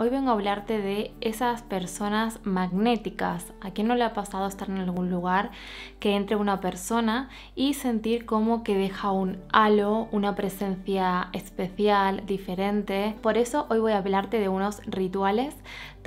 Hoy vengo a hablarte de esas personas magnéticas. ¿A quién no le ha pasado estar en algún lugar que entre una persona y sentir como que deja un halo, una presencia especial, diferente? Por eso hoy voy a hablarte de unos rituales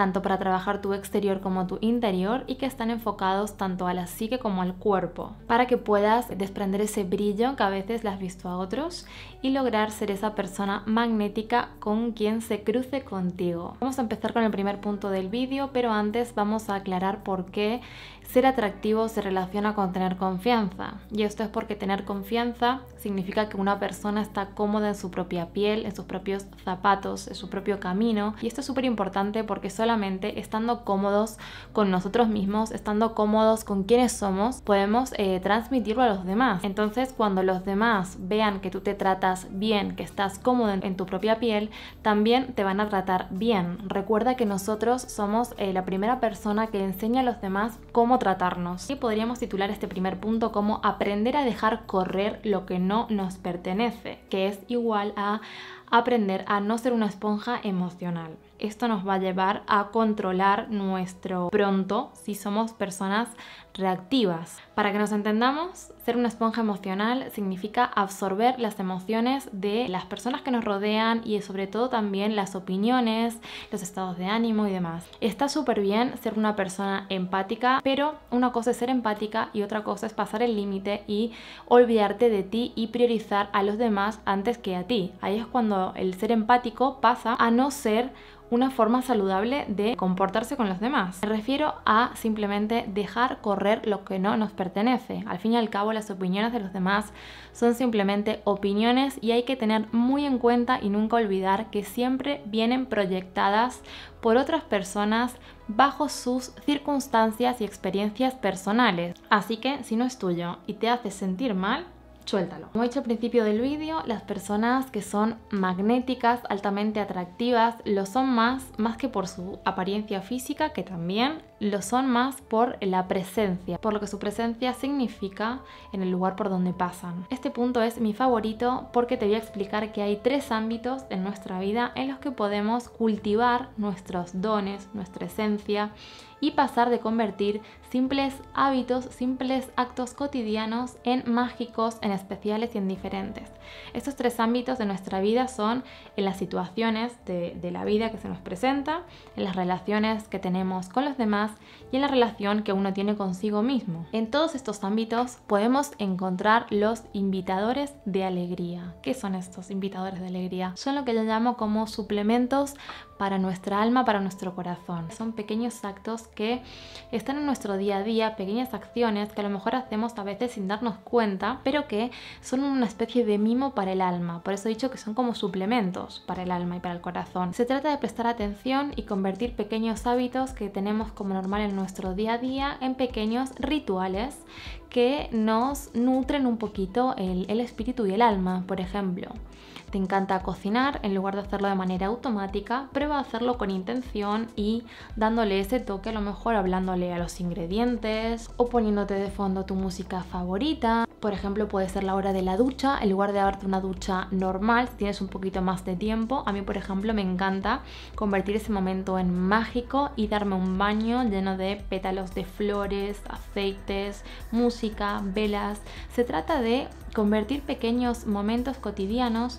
tanto para trabajar tu exterior como tu interior y que están enfocados tanto a la psique como al cuerpo, para que puedas desprender ese brillo que a veces le has visto a otros y lograr ser esa persona magnética con quien se cruce contigo. Vamos a empezar con el primer punto del vídeo, pero antes vamos a aclarar por qué ser atractivo se relaciona con tener confianza y esto es porque tener confianza significa que una persona está cómoda en su propia piel, en sus propios zapatos, en su propio camino y esto es súper importante porque solamente estando cómodos con nosotros mismos, estando cómodos con quienes somos, podemos eh, transmitirlo a los demás. Entonces cuando los demás vean que tú te tratas bien, que estás cómodo en, tu propia piel, también te van a tratar bien. Recuerda que nosotros somos eh, la primera persona que enseña a los demás cómo tratarnos. Y podríamos titular este primer punto como aprender a dejar correr lo que no nos pertenece, que es igual a aprender a no ser una esponja emocional. Esto nos va a llevar a controlar nuestro pronto si somos personas reactivas. Para que nos entendamos, ser una esponja emocional significa absorber las emociones de las personas que nos rodean y sobre todo también las opiniones, los estados de ánimo y demás. Está súper bien ser una persona empática, pero una cosa es ser empática y otra cosa es pasar el límite y olvidarte de ti y priorizar a los demás antes que a ti. Ahí es cuando el ser empático pasa a no ser una forma saludable de comportarse con los demás. Me refiero a simplemente dejar correr lo que no nos pertenece. Al fin y al cabo, las opiniones de los demás son simplemente opiniones y hay que tener muy en cuenta y nunca olvidar que siempre vienen proyectadas por otras personas bajo sus circunstancias y experiencias personales. Así que si no es tuyo y te hace sentir mal, suéltalo. Como he dicho al principio del vídeo, las personas que son magnéticas, altamente atractivas, lo son más, más que por su apariencia física, que también, lo son más por la presencia, por lo que su presencia significa en el lugar por donde pasan. Este punto es mi favorito porque te voy a explicar que hay tres ámbitos en nuestra vida en los que podemos cultivar nuestros dones, nuestra esencia y pasar de convertir simples hábitos, simples actos cotidianos en mágicos, en especiales y en diferentes. Estos tres ámbitos de nuestra vida son en las situaciones de, la vida que se nos presenta, en las relaciones que tenemos con los demás, y en la relación que uno tiene consigo mismo. En todos estos ámbitos podemos encontrar los invitadores de alegría. ¿Qué son estos invitadores de alegría? Son lo que yo llamo como suplementos para nuestra alma, para nuestro corazón. Son pequeños actos que están en nuestro día a día, pequeñas acciones que a lo mejor hacemos a veces sin darnos cuenta, pero que son una especie de mimo para el alma. Por eso he dicho que son como suplementos para el alma y para el corazón. Se trata de prestar atención y convertir pequeños hábitos que tenemos como en nuestro día a día en pequeños rituales que nos nutren un poquito el espíritu y el alma, por ejemplo te encanta cocinar, en lugar de hacerlo de manera automática, prueba a hacerlo con intención y dándole ese toque, a lo mejor hablándole a los ingredientes o poniéndote de fondo tu música favorita. Por ejemplo, puede ser la hora de la ducha, en lugar de darte una ducha normal, si tienes un poquito más de tiempo. A mí, por ejemplo, me encanta convertir ese momento en mágico y darme un baño lleno de pétalos de flores, aceites, música, velas. Se trata de convertir pequeños momentos cotidianos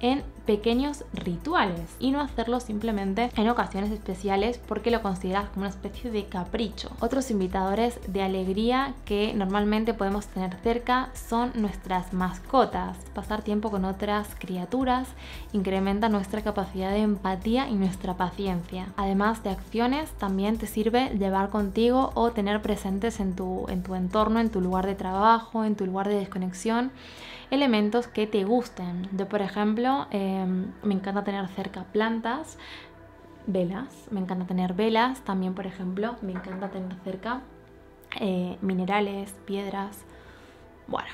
en pequeños rituales y no hacerlo simplemente en ocasiones especiales porque lo consideras como una especie de capricho. Otros invitadores de alegría que normalmente podemos tener cerca son nuestras mascotas. Pasar tiempo con otras criaturas incrementa nuestra capacidad de empatía y nuestra paciencia. Además de acciones, también te sirve llevar contigo o tener presentes en tu, en tu entorno, en tu lugar de trabajo, en tu lugar de desconexión, elementos que te gusten. Yo, por ejemplo, Em, me encanta tener cerca plantas, velas, me encanta tener velas, también por ejemplo, me encanta tener cerca eh, minerales, piedras, bueno.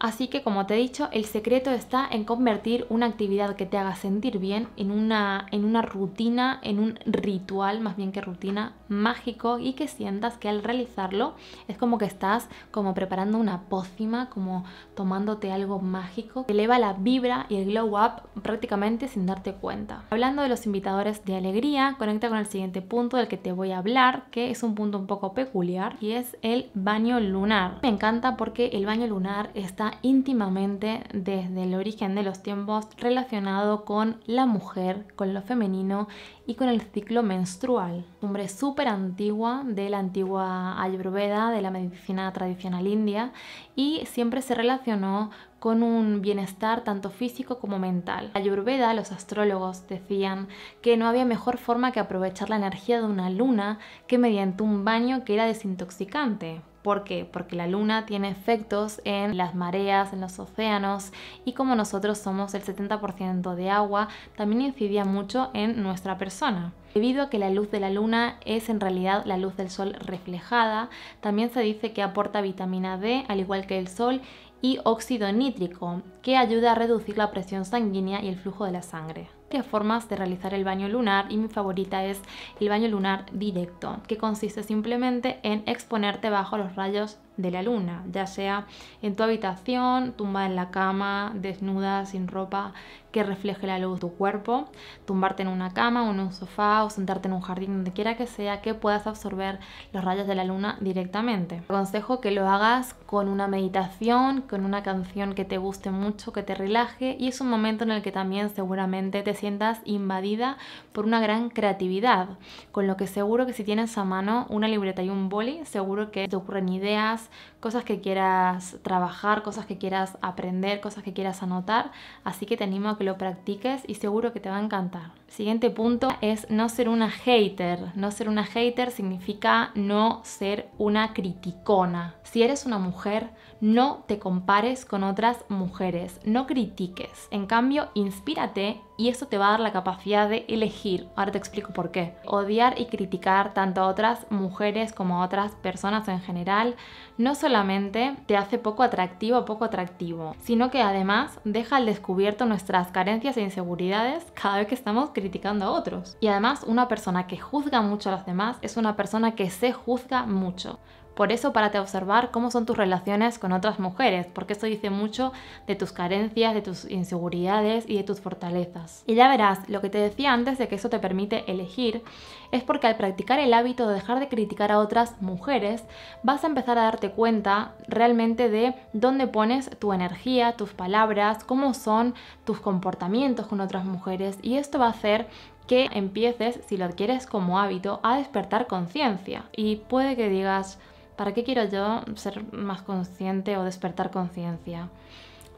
Así que como te he dicho, el secreto está en convertir una actividad que te haga sentir bien en una, en una rutina, en un ritual, más bien que rutina, mágico y que sientas que al realizarlo es como que estás como preparando una pócima, como tomándote algo mágico, que eleva la vibra y el glow up prácticamente sin darte cuenta. Hablando de los invitadores de alegría, conecta con el siguiente punto del que te voy a hablar, que es un punto un poco peculiar y es el baño lunar. Me encanta porque el baño lunar está íntimamente desde el origen de los tiempos relacionado con la mujer, con lo femenino y con el ciclo menstrual. hombre súper antigua de la antigua Ayurveda, de la medicina tradicional india y siempre se relacionó con un bienestar tanto físico como mental. Ayurveda, los astrólogos decían que no había mejor forma que aprovechar la energía de una luna que mediante un baño que era desintoxicante. ¿Por qué? Porque la luna tiene efectos en las mareas, en los océanos y como nosotros somos el 70% de agua, también incidía mucho en nuestra persona. Debido a que la luz de la luna es en realidad la luz del sol reflejada, también se dice que aporta vitamina D al igual que el sol y óxido nítrico, que ayuda a reducir la presión sanguínea y el flujo de la sangre. qué formas de realizar el baño lunar y mi favorita es el baño lunar directo, que consiste simplemente en exponerte bajo los rayos de la luna, ya sea en tu habitación, tumbada en la cama, desnuda, sin ropa, que refleje la luz de tu cuerpo, tumbarte en una cama o en un sofá o sentarte en un jardín, donde quiera que sea, que puedas absorber los rayos de la luna directamente. Te aconsejo que lo hagas con una meditación, con una canción que te guste mucho, que te relaje y es un momento en el que también seguramente te sientas invadida por una gran creatividad, con lo que seguro que si tienes a mano una libreta y un boli, seguro que te ocurren ideas, cosas que quieras trabajar, cosas que quieras aprender, cosas que quieras anotar, así que te animo a que lo practiques y seguro que te va a encantar. Siguiente punto es no ser una hater. No ser una hater significa no ser una criticona. Si eres una mujer, no te compares con otras mujeres, no critiques. En cambio, inspírate y esto te va a dar la capacidad de elegir. Ahora te explico por qué. Odiar y criticar tanto a otras mujeres como a otras personas en general no solamente te hace poco atractivo o poco atractivo, sino que además deja al descubierto nuestras carencias e inseguridades cada vez que estamos criticando a otros. Y además una persona que juzga mucho a los demás es una persona que se juzga mucho. Por eso, párate a observar cómo son tus relaciones con otras mujeres, porque eso dice mucho de tus carencias, de tus inseguridades y de tus fortalezas. Y ya verás, lo que te decía antes de que eso te permite elegir, es porque al practicar el hábito de dejar de criticar a otras mujeres, vas a empezar a darte cuenta realmente de dónde pones tu energía, tus palabras, cómo son tus comportamientos con otras mujeres y esto va a hacer que empieces, si lo adquieres como hábito, a despertar conciencia. Y puede que digas, ¿Para qué quiero yo ser más consciente o despertar conciencia?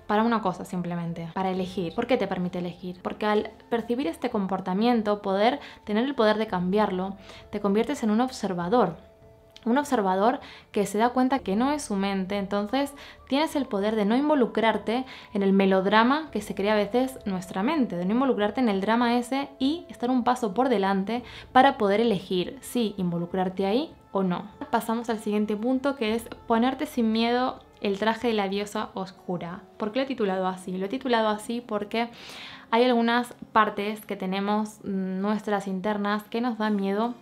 Para una cosa simplemente, para elegir. ¿Por qué te permite elegir? Porque al percibir este comportamiento, poder tener el poder de cambiarlo, te conviertes en un observador. Un observador que se da cuenta que no es su mente, entonces tienes el poder de no involucrarte en el melodrama que se crea a veces nuestra mente, de no involucrarte en el drama ese y estar un paso por delante para poder elegir si involucrarte ahí o no. Pasamos al siguiente punto que es ponerte sin miedo el traje de la diosa oscura. ¿Por qué lo he titulado así? Lo he titulado así porque hay algunas partes que tenemos mm, nuestras internas que nos da miedo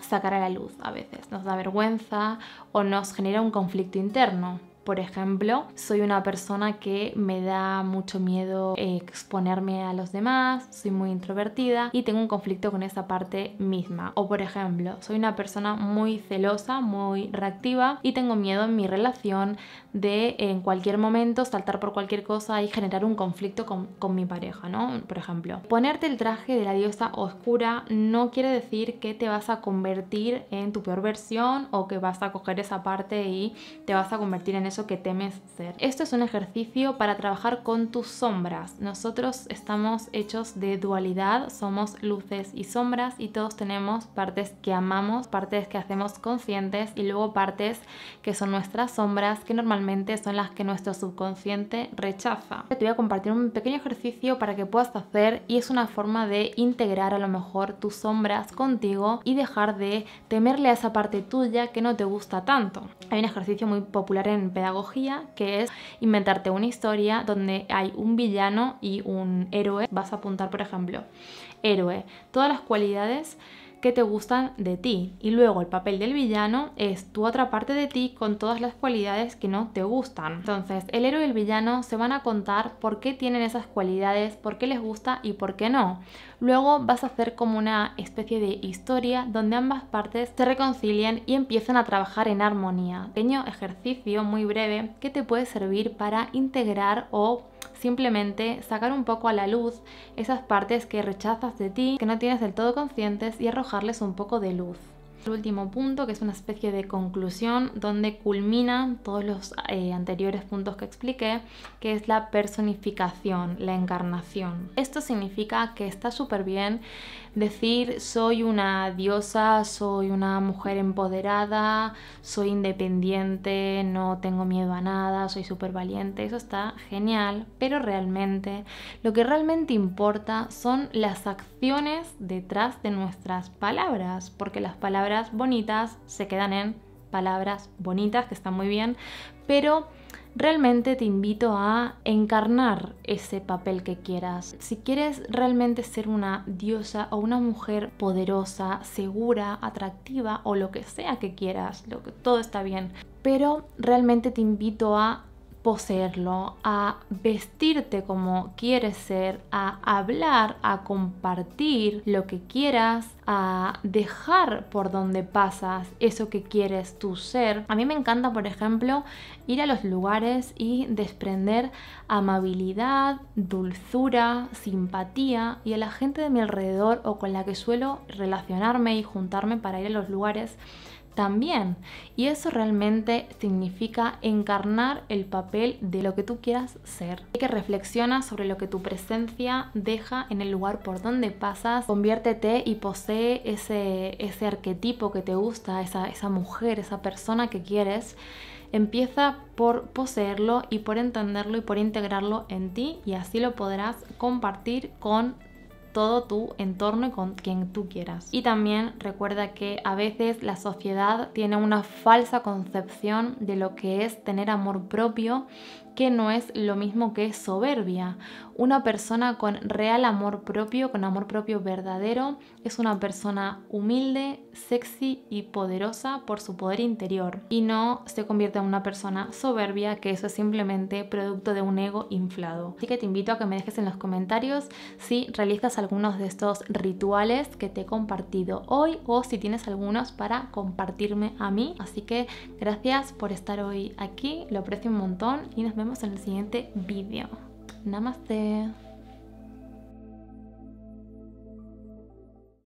sacar a la luz a veces. Nos da vergüenza o nos genera un conflicto interno por ejemplo, soy una persona que me da mucho miedo eh, exponerme a los demás, soy muy introvertida y tengo un conflicto con esa parte misma. O por ejemplo, soy una persona muy celosa, muy reactiva y tengo miedo en mi relación de en cualquier momento saltar por cualquier cosa y generar un conflicto con, mi pareja, ¿no? Por ejemplo, ponerte el traje de la diosa oscura no quiere decir que te vas a convertir en tu peor versión o que vas a coger esa parte y te vas a convertir en eso que temes ser. Esto es un ejercicio para trabajar con tus sombras. Nosotros estamos hechos de dualidad, somos luces y sombras y todos tenemos partes que amamos, partes que hacemos conscientes y luego partes que son nuestras sombras, que normalmente son las que nuestro subconsciente rechaza. Te voy a compartir un pequeño ejercicio para que puedas hacer y es una forma de integrar a lo mejor tus sombras contigo y dejar de temerle a esa parte tuya que no te gusta tanto. Hay un ejercicio muy popular en que es inventarte una historia donde hay un villano y un héroe. Vas a apuntar, por ejemplo, héroe, todas las cualidades que te gustan de ti. Y luego el papel del villano es tu otra parte de ti con todas las cualidades que no te gustan. Entonces, el héroe y el villano se van a contar por qué tienen esas cualidades, por qué les gusta y por qué no. Luego vas a hacer como una especie de historia donde ambas partes se reconcilian y empiezan a trabajar en armonía. Pequeño ejercicio muy breve que te puede servir para integrar o simplemente sacar un poco a la luz esas partes que rechazas de ti, que no tienes del todo conscientes y arrojarles un poco de luz. El último punto, que es una especie de conclusión donde culminan todos los eh, anteriores puntos que expliqué, que es la personificación, la encarnación. Esto significa que está súper bien decir soy una diosa, soy una mujer empoderada, soy independiente, no tengo miedo a nada, soy súper valiente, eso está genial, pero realmente lo que realmente importa son las acciones detrás de nuestras palabras, porque las palabras bonitas se quedan en palabras bonitas, que están muy bien, pero realmente te invito a encarnar ese papel que quieras. Si quieres realmente ser una diosa o una mujer poderosa, segura, atractiva o lo que sea que quieras, todo está bien. Pero realmente te invito a poseerlo, a vestirte como quieres ser, a hablar, a compartir lo que quieras, a dejar por donde pasas eso que quieres tú ser. A mí me encanta, por ejemplo, ir a los lugares y desprender amabilidad, dulzura, simpatía y a la gente de mi alrededor o con la que suelo relacionarme y juntarme para ir a los lugares también. Y eso realmente significa encarnar el papel de lo que tú quieras ser. Hay que reflexiona sobre lo que tu presencia deja en el lugar por donde pasas, conviértete y posee ese, ese arquetipo que te gusta, esa, esa mujer, esa persona que quieres. Empieza por poseerlo y por entenderlo y por integrarlo en ti y así lo podrás compartir con todo tu entorno y con quien tú quieras. Y también recuerda que a veces la sociedad tiene una falsa concepción de lo que es tener amor propio que no es lo mismo que soberbia. Una persona con real amor propio, con amor propio verdadero, es una persona humilde, sexy y poderosa por su poder interior y no se convierte en una persona soberbia que eso es simplemente producto de un ego inflado. Así que te invito a que me dejes en los comentarios si realizas algunos de estos rituales que te he compartido hoy o si tienes algunos para compartirme a mí. Así que gracias por estar hoy aquí, lo aprecio un montón y nos vemos en el siguiente video. Namaste.